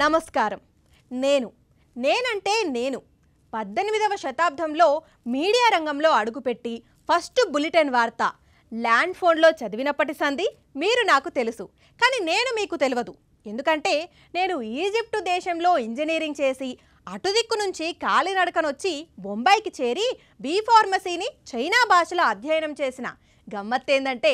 నమస్కారం నేను నేనంటే నేను పద్దెనిమిదవ శతాబ్దంలో మీడియా రంగంలో అడుగుపెట్టి ఫస్ట్ బులెటిన్ వార్త ల్యాండ్ ఫోన్లో చదివినప్పటి సంది మీరు నాకు తెలుసు కానీ నేను మీకు తెలియదు ఎందుకంటే నేను ఈజిప్టు దేశంలో ఇంజనీరింగ్ చేసి అటుదిక్కు నుంచి కాలినడకనొచ్చి బొంబాయికి చేరి బీఫార్మసీని చైనా భాషలో అధ్యయనం చేసిన గమ్మత్తేందంటే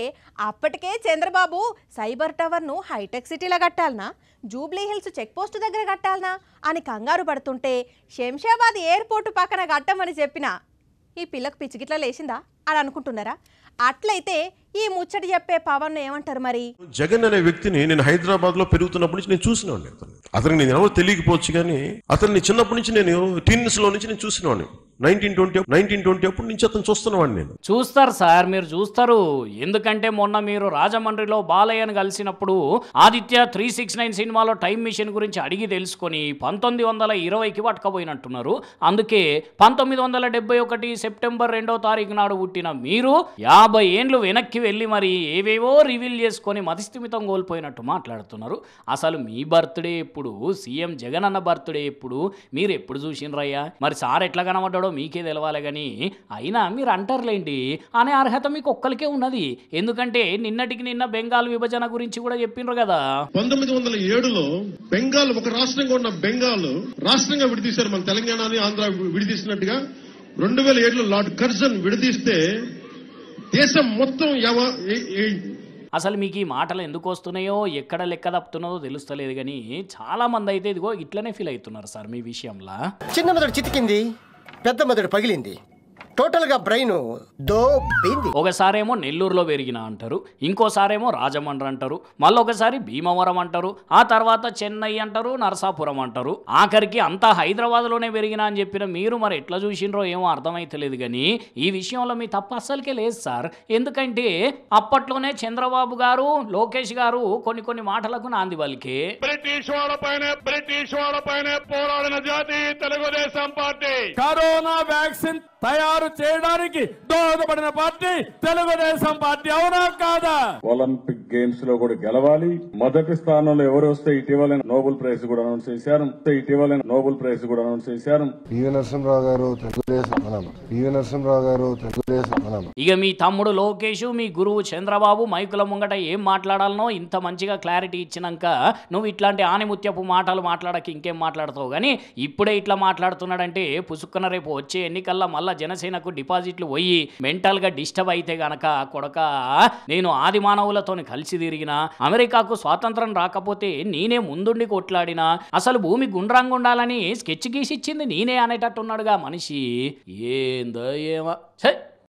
అప్పటికే చంద్రబాబు సైబర్ టవర్ను హైటెక్ సిటీలో కట్టాలనా జూబ్లీహిల్స్ చెక్పోస్ట్ దగ్గర కట్టాలనా అని కంగారు పడుతుంటే శంషాబాద్ ఎయిర్పోర్టు పక్కన కట్టమని చెప్పిన ఈ పిల్లకు పిచ్చిగిట్లా లేచిందా అని అనుకుంటున్నారా అట్లయితే ఈ ముచ్చట చెప్పే పవన్ ఏమంటారు మరి జగన్ అనే వ్యక్తిని నేను హైదరాబాద్ లో పెరుగుతున్నప్పటి నుంచి నేను చూసిన అతను అతనికి నేను ఎవరు తెలియకపోవచ్చు కానీ అతన్ని చిన్నప్పటి నుంచి నేను టీన్స్ లో నుంచి నేను చూసినవాడిని నైన్టీన్ ట్వంటీ నైన్టీన్ ట్వంటీ అప్పుడు నుంచి అతను చూస్తున్నవాడిని నేను చూస్తారు సార్ మీరు చూస్తారు ఎందుకంటే మొన్న మీరు రాజమండ్రిలో బాలయ్యను కలిసినప్పుడు ఆదిత్య త్రీ సిక్స్ నైన్ సినిమాలో టైం మిషన్ గురించి అడిగి తెలుసుకొని పంతొమ్మిది వందల ఇరవైకి పట్టుకపోయినట్టున్నారు అందుకే పంతొమ్మిది వందల డెబ్బై ఒకటి సెప్టెంబర్ రెండో తారీఖు నాడు పుట్టిన మీరు యాభై ఏండ్లు వెనక్కి వెళ్ళి మరి ఏవేవో రివీల్ చేసుకొని మధిస్థిమితం కోల్పోయినట్టు మాట్లాడుతున్నారు అసలు మీ బర్త్డే ఎప్పుడు సీఎం జగన్ అన్న బర్త్డే ఎప్పుడు మీరు ఎప్పుడు చూసినరయ్యా మరి సార్ ఎట్లా కనబడ్డాడు ఉన్నాడో మీకే తెలవాలి కానీ అయినా మీరు అంటారులేంటి అనే అర్హత మీకు ఒక్కరికే ఉన్నది ఎందుకంటే నిన్నటికి నిన్న బెంగాల్ విభజన గురించి కూడా చెప్పిండ్రు కదా పంతొమ్మిది వందల ఏడులో బెంగాల్ ఒక రాష్ట్రంగా ఉన్న బెంగాల్ రాష్ట్రంగా విడిదీశారు మన తెలంగాణ ఆంధ్ర విడిదీసినట్టుగా రెండు వేల ఏడులో లార్డ్ కర్జన్ విడదీస్తే దేశం మొత్తం అసలు మీకు ఈ మాటలు ఎందుకు వస్తున్నాయో ఎక్కడ లెక్క తప్పుతున్నదో తెలుస్తలేదు కానీ చాలా మంది అయితే ఇదిగో ఇట్లనే ఫీల్ అవుతున్నారు సార్ మీ విషయంలో చిన్న చితికింది పెద్ద మొదటి పగిలింది గా బ్రెయిన్ దోబింది ఒకసారేమో నెల్లూరులో పెరిగిన అంటారు ఇంకోసారేమో రాజమండ్రి అంటారు మళ్ళీ ఒకసారి భీమవరం అంటారు ఆ తర్వాత చెన్నై అంటారు నరసాపురం అంటారు ఆఖరికి అంతా హైదరాబాద్లోనే పెరిగిన అని చెప్పిన మీరు మరి ఎట్లా చూసినరో ఏమో అర్థమైతలేదు కానీ ఈ విషయంలో మీ తప్పు అస్సలకే లేదు సార్ ఎందుకంటే అప్పట్లోనే చంద్రబాబు గారు లోకేష్ గారు కొన్ని కొన్ని మాటలకు నాంది వాళ్ళకి బ్రిటిష్ పైన బ్రిటిష్ వాళ్ళపైన పోరాడిన జాతి తెలుగుదేశం పార్టీ కరోనా వ్యాక్సిన్ తయారు చేయడానికి దోహదపడిన పార్టీ తెలుగుదేశం పార్టీ అవునా కాదా ఒలింపిక్ గేమ్స్ లో కూడా గెలవాలి మొదటి స్థానంలో ఎవరు వస్తే ఇటీవల నోబెల్ ప్రైజ్ కూడా అనౌన్స్ చేశారు ఇటీవల నోబెల్ ప్రైజ్ కూడా అనౌన్స్ చేశారు పివి నరసింహరావు గారు తెలుగుదేశం పివి నరసింహరావు గారు తెలుగుదేశం ఇక మీ తమ్ముడు లోకేష్ మీ గురువు చంద్రబాబు మైకుల ముంగట ఏం మాట్లాడాలనో ఇంత మంచిగా క్లారిటీ ఇచ్చినాక నువ్వు ఇట్లాంటి ఆనిముత్యపు మాటలు మాట్లాడక ఇంకేం మాట్లాడతావు కానీ ఇప్పుడే ఇట్లా మాట్లాడుతున్నాడంటే పుసుక్కున రేపు వచ్చే ఎన్నికల్లో మళ్ళా జనసేన ఆయనకు డిపాజిట్లు పోయి మెంటల్గా డిస్టర్బ్ అయితే గనక కొడక నేను ఆది మానవులతో కలిసి తిరిగిన అమెరికాకు స్వాతంత్రం రాకపోతే నేనే ముందుండి కొట్లాడినా అసలు భూమి గుండ్రంగా ఉండాలని స్కెచ్ గీసిచ్చింది నేనే అనేటట్టున్నాడుగా మనిషి ఏందో ఏమో